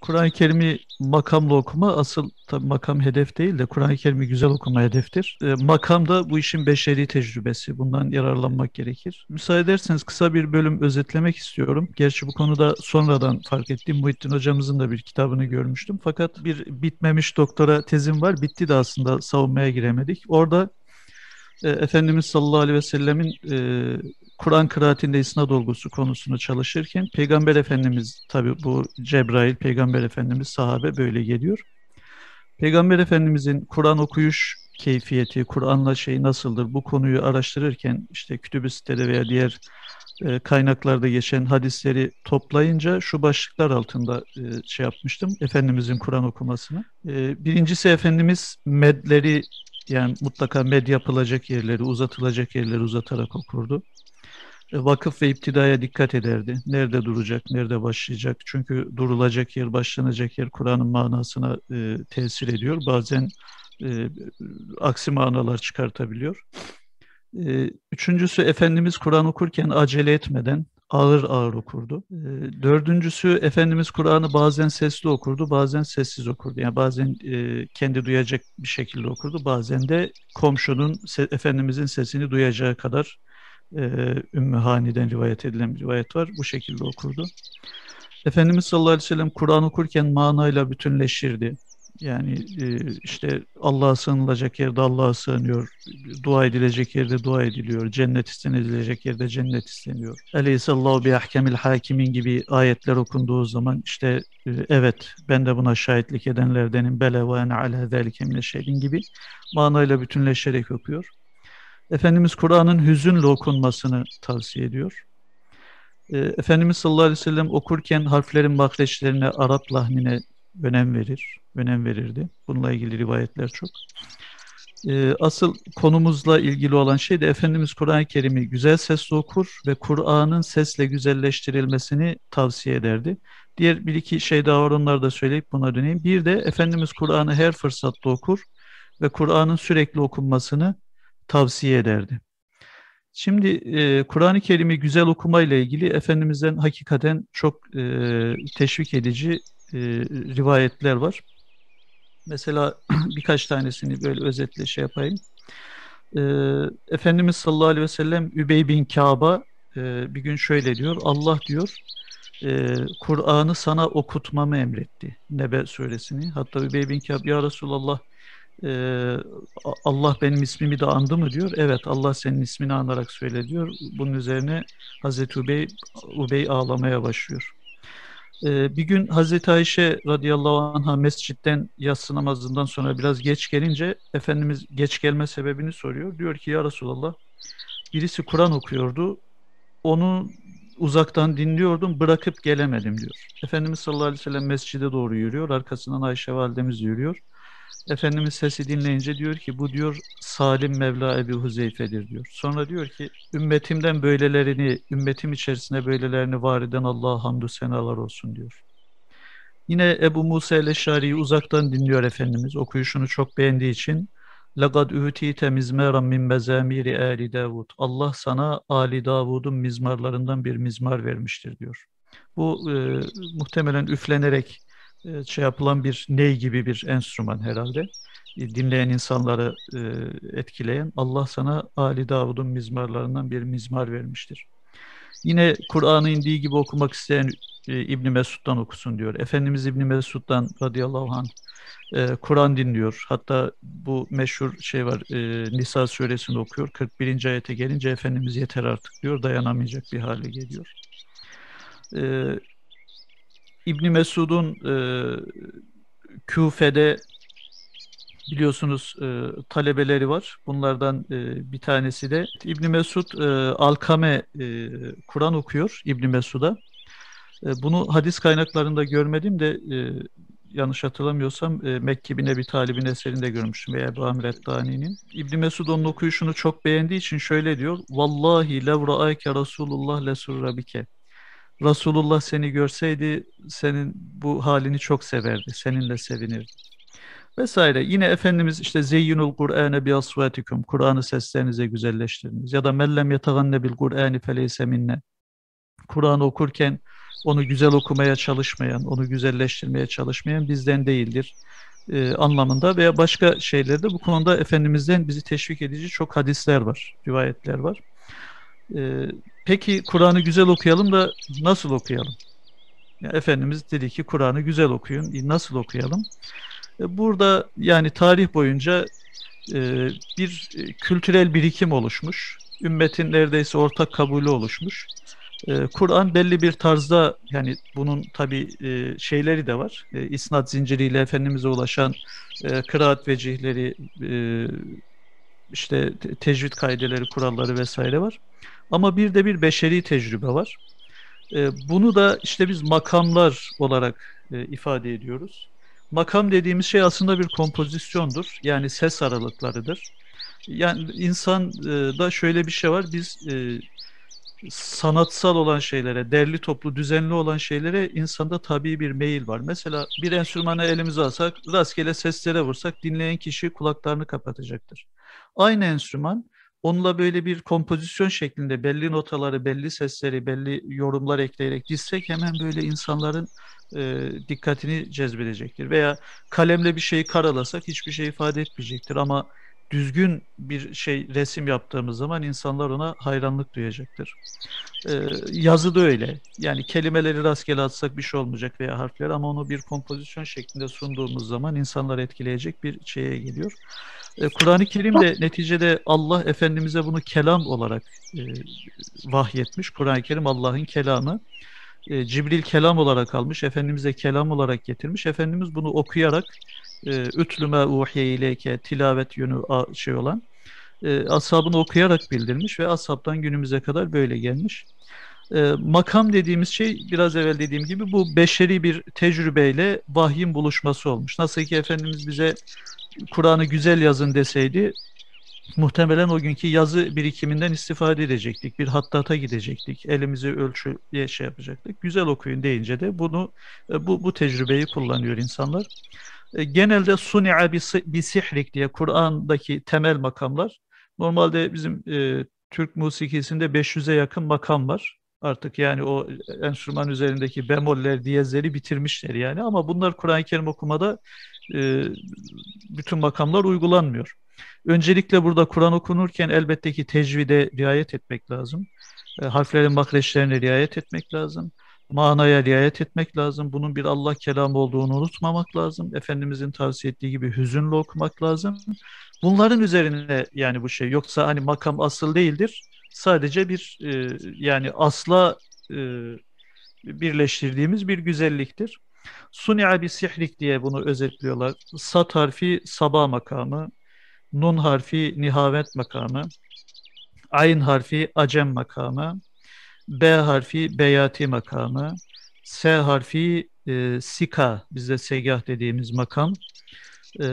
Kur'an-ı Kerim'i makamla okuma asıl tabii makam hedef değil de Kur'an-ı Kerim'i güzel okuma hedeftir. E, makam da bu işin beşeri tecrübesi. Bundan yararlanmak gerekir. Müsaade ederseniz kısa bir bölüm özetlemek istiyorum. Gerçi bu konuda sonradan fark ettiğim Muhittin hocamızın da bir kitabını görmüştüm. Fakat bir bitmemiş doktora tezim var. Bitti de aslında savunmaya giremedik. Orada e, Efendimiz sallallahu aleyhi ve sellemin e, Kur'an kıraatinde isnat olgusu konusunu çalışırken Peygamber Efendimiz tabi bu Cebrail, Peygamber Efendimiz sahabe böyle geliyor. Peygamber Efendimizin Kur'an okuyuş keyfiyeti, Kur'an'la şey nasıldır bu konuyu araştırırken işte kütüb sitede veya diğer e, kaynaklarda geçen hadisleri toplayınca şu başlıklar altında e, şey yapmıştım Efendimizin Kur'an okumasını. E, birincisi Efendimiz medleri yani mutlaka med yapılacak yerleri, uzatılacak yerleri uzatarak okurdu vakıf ve iptidaya dikkat ederdi. Nerede duracak, nerede başlayacak? Çünkü durulacak yer, başlanacak yer Kur'an'ın manasına e, tesir ediyor. Bazen e, aksi manalar çıkartabiliyor. E, üçüncüsü Efendimiz Kur'an okurken acele etmeden ağır ağır okurdu. E, dördüncüsü Efendimiz Kur'an'ı bazen sesli okurdu, bazen sessiz okurdu. Yani bazen e, kendi duyacak bir şekilde okurdu, bazen de komşunun, se, Efendimizin sesini duyacağı kadar okurdu e, Ümmü Hani'den rivayet edilen bir rivayet var. Bu şekilde okurdu. Efendimiz sallallahu aleyhi ve sellem Kur'an okurken manayla bütünleşirdi. Yani e, işte Allah'a sığınılacak yerde Allah'a sığınıyor, dua edilecek yerde dua ediliyor, cennet istenilecek yerde cennet isteniyor. Eleyhissallahu bi ahkemil hakimin gibi ayetler okunduğu zaman işte e, evet ben de buna şahitlik edenlerdenim, bele ve ene ala zelike gibi manayla bütünleşerek okuyor. Efendimiz Kur'an'ın hüzünle okunmasını tavsiye ediyor. E, Efendimiz sallallahu aleyhi ve sellem okurken harflerin mahreçlerine, Arap lahnine önem verir, önem verirdi. Bununla ilgili rivayetler çok. E, asıl konumuzla ilgili olan şey de Efendimiz Kur'an-ı Kerim'i güzel sesle okur ve Kur'an'ın sesle güzelleştirilmesini tavsiye ederdi. Diğer bir iki şey daha var onları da söyleyip buna döneyim. Bir de Efendimiz Kur'an'ı her fırsatta okur ve Kur'an'ın sürekli okunmasını tavsiye ederdi. Şimdi e, Kur'an-ı Kerim'i güzel okumayla ilgili Efendimiz'den hakikaten çok e, teşvik edici e, rivayetler var. Mesela birkaç tanesini böyle özetle şey yapayım. E, Efendimiz sallallahu aleyhi ve sellem Übey bin Kaba e, bir gün şöyle diyor. Allah diyor e, Kur'an'ı sana okutmamı emretti. Nebe suresini. Hatta Übey bin Kaba ya Resulallah e, Allah benim ismimi de andı mı diyor. Evet Allah senin ismini anarak söyle diyor. Bunun üzerine Hazreti Ubey, Ubey ağlamaya başlıyor. E, bir gün Hazreti Ayşe radıyallahu anha mescitten yatsı namazından sonra biraz geç gelince Efendimiz geç gelme sebebini soruyor. Diyor ki ya Resulallah birisi Kur'an okuyordu. Onu uzaktan dinliyordum bırakıp gelemedim diyor. Efendimiz sallallahu aleyhi ve sellem mescide doğru yürüyor. Arkasından Ayşe validemiz yürüyor. Efendimiz sesi dinleyince diyor ki bu diyor Salim Mevla Ebu Huzeyfe'dir diyor. Sonra diyor ki ümmetimden böylelerini, ümmetim içerisinde böylelerini var eden Allah'a hamdü senalar olsun diyor. Yine Ebu Musa el-Eşari'yi uzaktan dinliyor Efendimiz. Okuyuşunu çok beğendiği için لَقَدْ اُهْتِيتَ مِزْمَرًا مِنْ مَزَامِيرِ آلِ Davud Allah sana Ali Davud'un mizmarlarından bir mizmar vermiştir diyor. Bu e, muhtemelen üflenerek e, şey yapılan bir ney gibi bir enstrüman herhalde. E, dinleyen insanları e, etkileyen Allah sana Ali Davud'un mizmarlarından bir mizmar vermiştir. Yine Kur'an'ı indiği gibi okumak isteyen İbni Mesud'dan okusun diyor. Efendimiz İbni Mesud'dan radıyallahu anh Kur'an dinliyor. Hatta bu meşhur şey var Nisa suresini okuyor. 41. ayete gelince Efendimiz yeter artık diyor dayanamayacak bir hale geliyor. E, İbni Mesud'un e, Küfe'de biliyorsunuz e, talebeleri var. Bunlardan e, bir tanesi de İbni Mesud e, Alkame e, Kur'an okuyor İbni Mesud'a. E, bunu hadis kaynaklarında görmedim de e, yanlış hatırlamıyorsam e, Mekke bin Ebi Talib'in eserinde görmüştüm veya Ebu Amir Eddani'nin. İbni Mesud onun okuyuşunu çok beğendiği için şöyle diyor. Vallahi levra'ayke Resulullah lesurrabike. Resulullah seni görseydi senin bu halini çok severdi, seninle sevinirdi. Vesaire. Yine Efendimiz işte zeyyinul Kur'ane bi asvatikum. Kur'an'ı seslerinize güzelleştiriniz. Ya da mellem yetaganne bil Kur'ani feleyse minne. Kur'an'ı okurken onu güzel okumaya çalışmayan, onu güzelleştirmeye çalışmayan bizden değildir e, anlamında veya başka şeylerde bu konuda Efendimiz'den bizi teşvik edici çok hadisler var, rivayetler var. E, Peki Kur'an'ı güzel okuyalım da nasıl okuyalım? Ya, Efendimiz dedi ki Kur'an'ı güzel okuyun. E, nasıl okuyalım? E, burada yani tarih boyunca e, bir e, kültürel birikim oluşmuş. Ümmetin neredeyse ortak kabulü oluşmuş. E, Kur'an belli bir tarzda yani bunun tabi e, şeyleri de var. E, isnat zinciriyle Efendimiz'e ulaşan e, kıraat vecihleri, e, işte tecvid kaideleri, kuralları vesaire var. Ama bir de bir beşeri tecrübe var. Ee, bunu da işte biz makamlar olarak e, ifade ediyoruz. Makam dediğimiz şey aslında bir kompozisyondur. Yani ses aralıklarıdır. Yani insan e, da şöyle bir şey var. Biz e, sanatsal olan şeylere, derli toplu, düzenli olan şeylere insanda tabii bir meyil var. Mesela bir enstrümanı elimize alsak, rastgele seslere vursak dinleyen kişi kulaklarını kapatacaktır. Aynı enstrüman Onunla böyle bir kompozisyon şeklinde belli notaları, belli sesleri, belli yorumlar ekleyerek gitsek hemen böyle insanların e, dikkatini cezbedecektir. Veya kalemle bir şeyi karalasak hiçbir şey ifade etmeyecektir ama düzgün bir şey resim yaptığımız zaman insanlar ona hayranlık duyacaktır. Ee, yazı da öyle. Yani kelimeleri rastgele atsak bir şey olmayacak veya harfler ama onu bir kompozisyon şeklinde sunduğumuz zaman insanlar etkileyecek bir şeye geliyor. Ee, Kur'an-ı Kerim de neticede Allah Efendimiz'e bunu kelam olarak e, vahyetmiş. Kur'an-ı Kerim Allah'ın kelamı e, Cibril kelam olarak almış, Efendimiz'e kelam olarak getirmiş. Efendimiz bunu okuyarak e, ütlüme uhye ileyke tilavet yönü a, şey olan e, ashabını okuyarak bildirmiş ve ashabtan günümüze kadar böyle gelmiş. E, makam dediğimiz şey biraz evvel dediğim gibi bu beşeri bir tecrübeyle vahyin buluşması olmuş. Nasıl ki Efendimiz bize Kur'an'ı güzel yazın deseydi muhtemelen o günkü yazı birikiminden istifade edecektik. Bir hattata gidecektik. Elimizi ölçüye şey yapacaktık. Güzel okuyun deyince de bunu e, bu, bu tecrübeyi kullanıyor insanlar. E, genelde suni'a bisihrik diye Kur'an'daki temel makamlar. Normalde bizim e, Türk musikisinde 500'e yakın makam var. Artık yani o enstrüman üzerindeki bemoller, diyezleri bitirmişler yani. Ama bunlar Kur'an-ı Kerim okumada e, bütün makamlar uygulanmıyor. Öncelikle burada Kur'an okunurken elbette ki tecvide riayet etmek lazım. E, harflerin makreçlerine riayet etmek lazım. Manaya riayet etmek lazım. Bunun bir Allah kelamı olduğunu unutmamak lazım. Efendimizin tavsiye ettiği gibi hüzünle okumak lazım. Bunların üzerine yani bu şey yoksa hani makam asıl değildir. Sadece bir e, yani asla e, birleştirdiğimiz bir güzelliktir. Suni'a bi sihrik diye bunu özetliyorlar. Sat harfi sabah makamı, Nun harfi nihavet makamı. Ayn harfi acem makamı. B harfi beyati makamı. S harfi e, sika, bizde segah dediğimiz makam. E,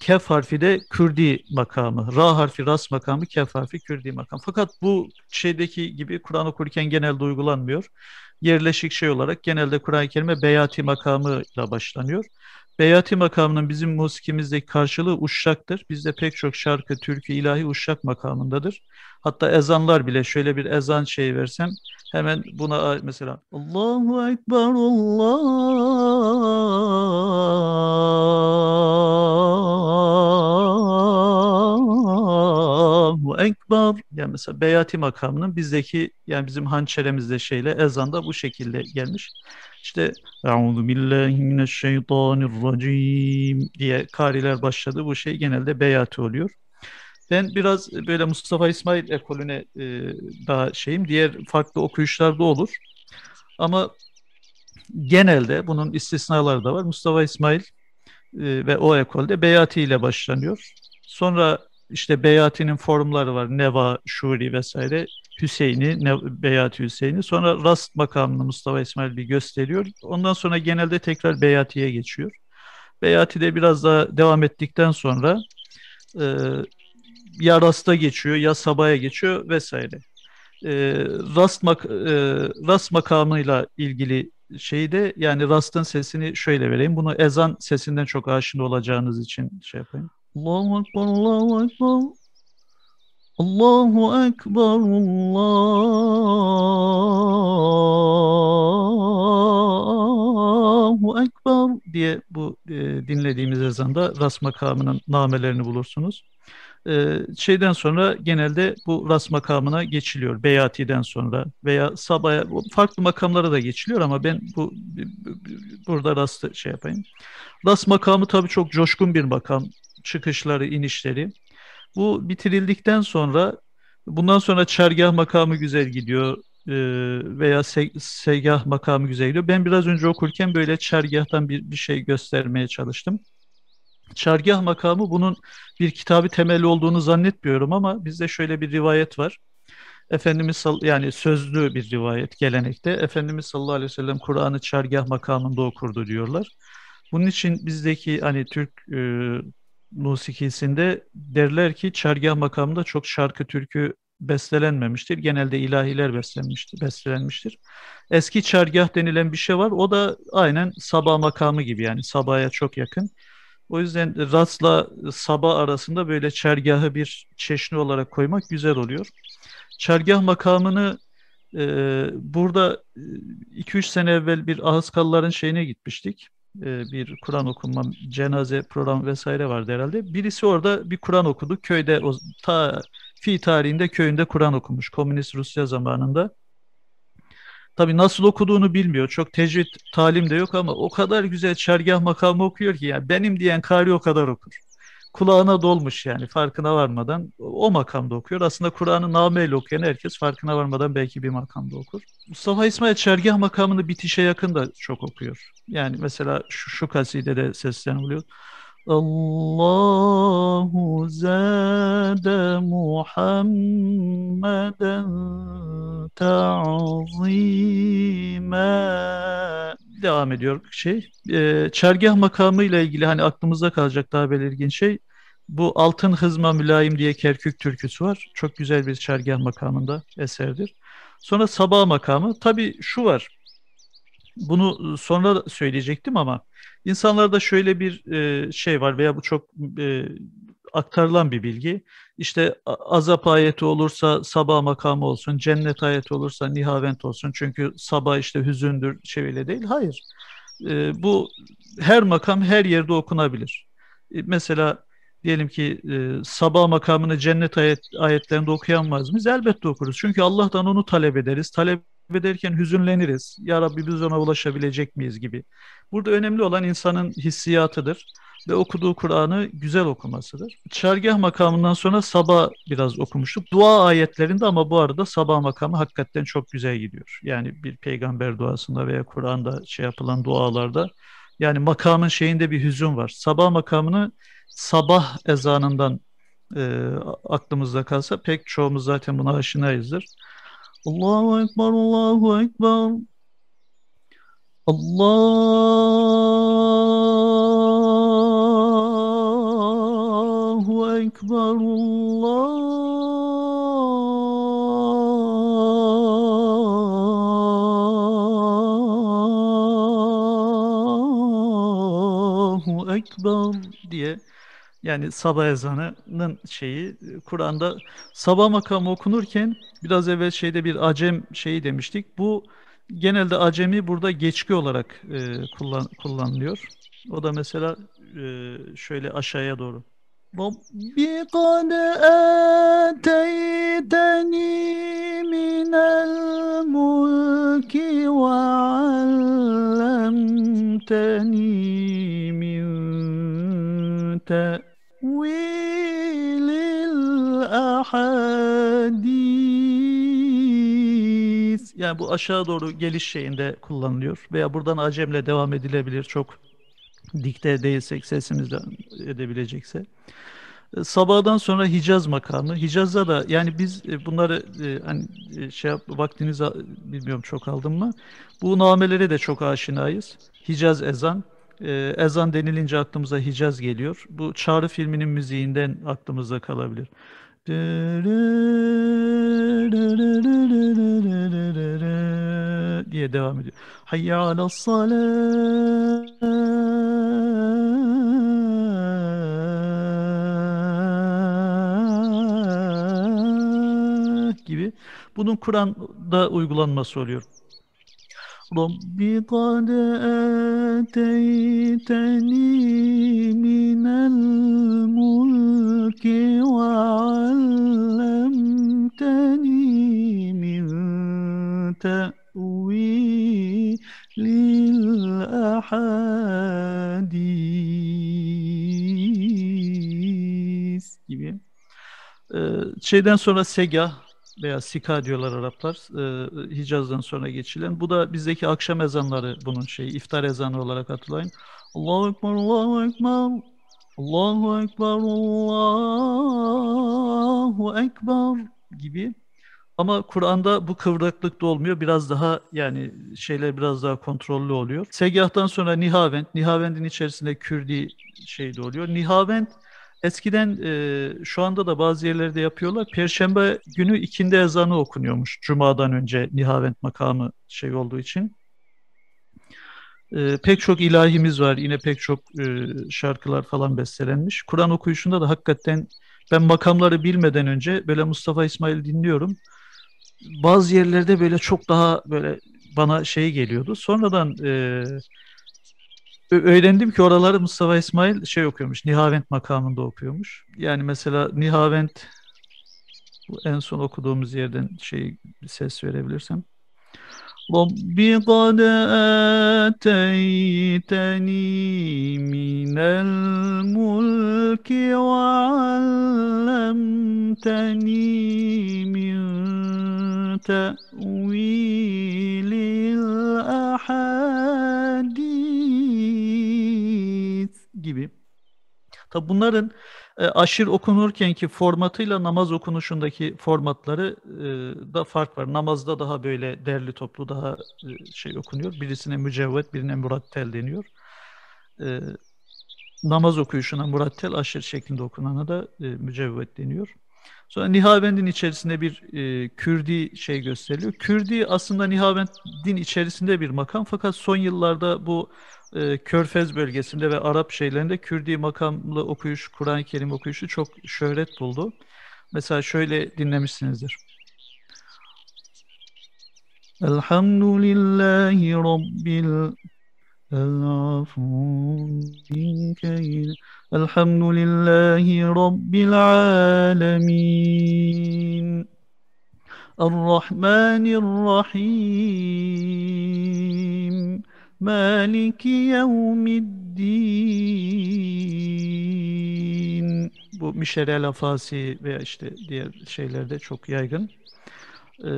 kef harfi de kürdi makamı. Ra harfi ras makamı, kef harfi kürdi makam. Fakat bu şeydeki gibi Kur'an okurken genelde uygulanmıyor. Yerleşik şey olarak genelde Kur'an-ı Kerim'e beyati makamıyla başlanıyor. Beyati makamının bizim musikimizdeki karşılığı uşşaktır. Bizde pek çok şarkı, türkü, ilahi uşşak makamındadır. Hatta ezanlar bile şöyle bir ezan şeyi versem hemen buna mesela Allahu Ekber Allah Ekber yani mesela Beyati makamının bizdeki yani bizim hançeremizde şeyle ezanda bu şekilde gelmiş. İşte Euzu billahi mineşşeytanirracim diye kariler başladı. Bu şey genelde Beyati oluyor. Ben biraz böyle Mustafa İsmail ekolüne e, daha şeyim. Diğer farklı okuyuşlarda olur. Ama genelde bunun istisnaları da var. Mustafa İsmail e, ve o ekolde Beyati ile başlanıyor. Sonra işte Beyati'nin forumları var. Neva, Şuri vesaire. Hüseyin'i, Beyati Hüseyin'i. Sonra Rast makamını Mustafa İsmail bir gösteriyor. Ondan sonra genelde tekrar Beyati'ye geçiyor. Beyati de biraz daha devam ettikten sonra e, ya Rast'a geçiyor ya Sabah'a geçiyor vesaire. E, Rast, mak e, Rast makamıyla ilgili şeyi de yani Rast'ın sesini şöyle vereyim. Bunu ezan sesinden çok aşina olacağınız için şey yapayım. Allahu Ekber, Allahu Ekber. Allahu Ekber, Allahu Ekber diye bu e, dinlediğimiz ezanda ras makamının namelerini bulursunuz. E, şeyden sonra genelde bu ras makamına geçiliyor. Beyati'den sonra veya sabaya farklı makamlara da geçiliyor ama ben bu burada rastı şey yapayım. Ras makamı tabii çok coşkun bir makam çıkışları, inişleri. Bu bitirildikten sonra bundan sonra çergah makamı güzel gidiyor e, veya se segah makamı güzel gidiyor. Ben biraz önce okurken böyle çergahtan bir, bir şey göstermeye çalıştım. Çergah makamı bunun bir kitabı temel olduğunu zannetmiyorum ama bizde şöyle bir rivayet var. Efendimiz yani sözlü bir rivayet gelenekte Efendimiz sallallahu aleyhi ve sellem Kur'an'ı çargah makamında okurdu diyorlar. Bunun için bizdeki hani Türk e, musikisinde derler ki çargah makamında çok şarkı türkü bestelenmemiştir. Genelde ilahiler beslenmiştir, bestelenmiştir. Eski çargah denilen bir şey var. O da aynen sabah makamı gibi yani sabaya çok yakın. O yüzden rastla Sabah arasında böyle çergahı bir çeşni olarak koymak güzel oluyor. Çergah makamını e, burada 2-3 sene evvel bir Ahıskalların şeyine gitmiştik. E, bir Kur'an okuma cenaze programı vesaire vardı herhalde. Birisi orada bir Kur'an okudu. Köyde o ta fi tarihinde köyünde Kur'an okumuş komünist Rusya zamanında. Tabi nasıl okuduğunu bilmiyor. Çok tecvid talim de yok ama o kadar güzel çergah makamı okuyor ki yani benim diyen kari o kadar okur kulağına dolmuş yani farkına varmadan o makamda okuyor. Aslında Kur'an'ı nameyle okuyan herkes farkına varmadan belki bir makamda okur. Mustafa İsmail Çergah makamını bitişe yakın da çok okuyor. Yani mesela şu, şu kasidede sesleniliyor. Allahu zade Muhammeden ta'zime devam ediyor şey. E, çergah makamı ile ilgili hani aklımızda kalacak daha belirgin şey bu Altın Hızma Mülayim diye Kerkük türküsü var. Çok güzel bir şergah makamında eserdir. Sonra Sabah makamı. Tabii şu var. Bunu sonra söyleyecektim ama insanlarda şöyle bir e, şey var veya bu çok e, aktarılan bir bilgi. İşte azap ayeti olursa sabah makamı olsun, cennet ayeti olursa nihavent olsun. Çünkü sabah işte hüzündür, şöyle değil. Hayır. E, bu her makam her yerde okunabilir. Mesela diyelim ki e, sabah makamını cennet ayet, ayetlerinde okuyamaz mıyız? Elbette okuruz. Çünkü Allah'tan onu talep ederiz. Talep ederken hüzünleniriz. Ya Rabbi biz ona ulaşabilecek miyiz gibi. Burada önemli olan insanın hissiyatıdır ve okuduğu Kur'an'ı güzel okumasıdır. Çargah makamından sonra sabah biraz okumuştuk. Dua ayetlerinde ama bu arada sabah makamı hakikaten çok güzel gidiyor. Yani bir peygamber duasında veya Kur'an'da şey yapılan dualarda yani makamın şeyinde bir hüzün var. Sabah makamını sabah ezanından e, aklımızda kalsa pek çoğumuz zaten buna aşinayızdır. Allahu Ekber, Allahu Ekber. Allahu Ekber, Allahu Yani sabah ezanının şeyi Kur'an'da sabah makamı okunurken biraz evvel şeyde bir acem şeyi demiştik. Bu genelde acemi burada geçki olarak e, kullan, kullanılıyor. O da mesela e, şöyle aşağıya doğru. Rabbi kad ateyteni minel mulki ve allamteni تأويل الأحاديث yani bu aşağı doğru geliş şeyinde kullanılıyor veya buradan acemle devam edilebilir çok dikte değilsek sesimizden edebilecekse. E, sabahdan sonra Hicaz makamı. Hicaz'da da yani biz e, bunları e, hani şey yap, vaktiniz bilmiyorum çok aldım mı? Bu namelere de çok aşinayız. Hicaz ezan e, ezan denilince aklımıza Hicaz geliyor. Bu Çağrı filminin müziğinden aklımızda kalabilir. diye devam ediyor. Hayya ala gibi. Bunun Kur'an'da uygulanması oluyor. رب قد آتيتني من الملك وعلمتني من تأويل الأحاديث gibi. Ee, şeyden sonra Sega veya sika diyorlar Araplar e, Hicaz'dan sonra geçilen. Bu da bizdeki akşam ezanları bunun şeyi iftar ezanı olarak hatırlayın. Allahu Ekber, Allahu Ekber, Allahu Ekber, Allahu Ekber gibi. Ama Kur'an'da bu kıvraklık da olmuyor. Biraz daha yani şeyler biraz daha kontrollü oluyor. Segah'tan sonra Nihavend. Nihavend'in içerisinde Kürdi şey de oluyor. Nihavend Eskiden e, şu anda da bazı yerlerde yapıyorlar. Perşembe günü ikindi ezanı okunuyormuş. Cuma'dan önce Nihavent makamı şey olduğu için. E, pek çok ilahimiz var. Yine pek çok e, şarkılar falan bestelenmiş. Kur'an okuyuşunda da hakikaten ben makamları bilmeden önce böyle Mustafa İsmail dinliyorum. Bazı yerlerde böyle çok daha böyle bana şey geliyordu. Sonradan e, öğrendim ki oraları Mustafa İsmail şey okuyormuş. Nihavent makamında okuyormuş. Yani mesela Nihavent en son okuduğumuz yerden şey ses verebilirsem. رَبِّ قَدْ آتَيْتَنِي مِنَ الْمُلْكِ وَعَلَّمْتَنِي مِنْ تَأْوِيلِ الْأَحَادِيثِ gibi. Tabi bunların e, aşır okunurkenki formatıyla namaz okunuşundaki formatları e, da fark var. Namazda daha böyle derli toplu daha e, şey okunuyor. Birisine mücevvet, birine murattel deniyor. E, namaz okuyuşuna murattel, aşır şeklinde okunana da e, mücevvet deniyor. Sonra Nihavend'in içerisinde bir e, Kürdi şey gösteriliyor. Kürdi aslında Nihavend'in içerisinde bir makam fakat son yıllarda bu e, Körfez bölgesinde ve Arap şeylerinde Kürdi makamlı okuyuş, Kur'an-ı Kerim okuyuşu çok şöhret buldu. Mesela şöyle dinlemişsinizdir. Elhamdülillahi Rabbil العفو كيد الحمد لله رب العالمين الرحمن الرحيم مالك يوم الدين bu müşerrel afasi veya işte diğer şeylerde çok yaygın. Ee,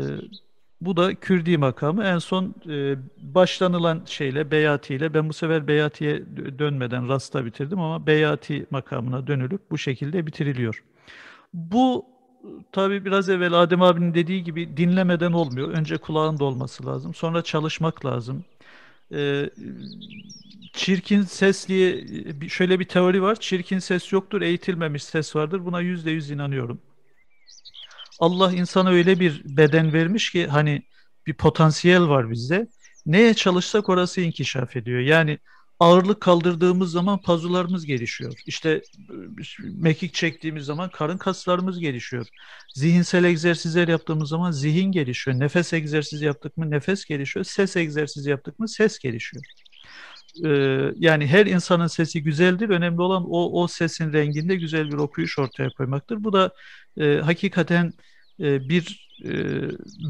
bu da Kürdi makamı. En son e, başlanılan şeyle, Beyati ile, ben bu sefer Beyati'ye dönmeden Rasta bitirdim ama Beyati makamına dönülüp bu şekilde bitiriliyor. Bu tabi biraz evvel Adem abinin dediği gibi dinlemeden olmuyor. Önce kulağın dolması lazım. Sonra çalışmak lazım. E, çirkin ses diye e, şöyle bir teori var. Çirkin ses yoktur, eğitilmemiş ses vardır. Buna yüzde yüz inanıyorum. Allah insana öyle bir beden vermiş ki hani bir potansiyel var bizde. Neye çalışsak orası inkişaf ediyor. Yani ağırlık kaldırdığımız zaman pazularımız gelişiyor. İşte mekik çektiğimiz zaman karın kaslarımız gelişiyor. Zihinsel egzersizler yaptığımız zaman zihin gelişiyor. Nefes egzersizi yaptık mı nefes gelişiyor. Ses egzersizi yaptık mı ses gelişiyor. Ee, yani her insanın sesi güzeldir. Önemli olan o, o sesin renginde güzel bir okuyuş ortaya koymaktır. Bu da e, hakikaten e, bir e,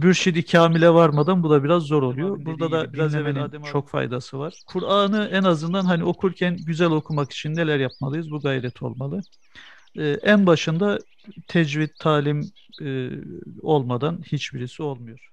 mürşidi kamile varmadan bu da biraz zor oluyor. Abi, Burada da biraz evvel çok faydası var. Kur'an'ı en azından hani okurken güzel okumak için neler yapmalıyız? Bu gayret olmalı. E, en başında tecvid, talim e, olmadan hiçbirisi olmuyor.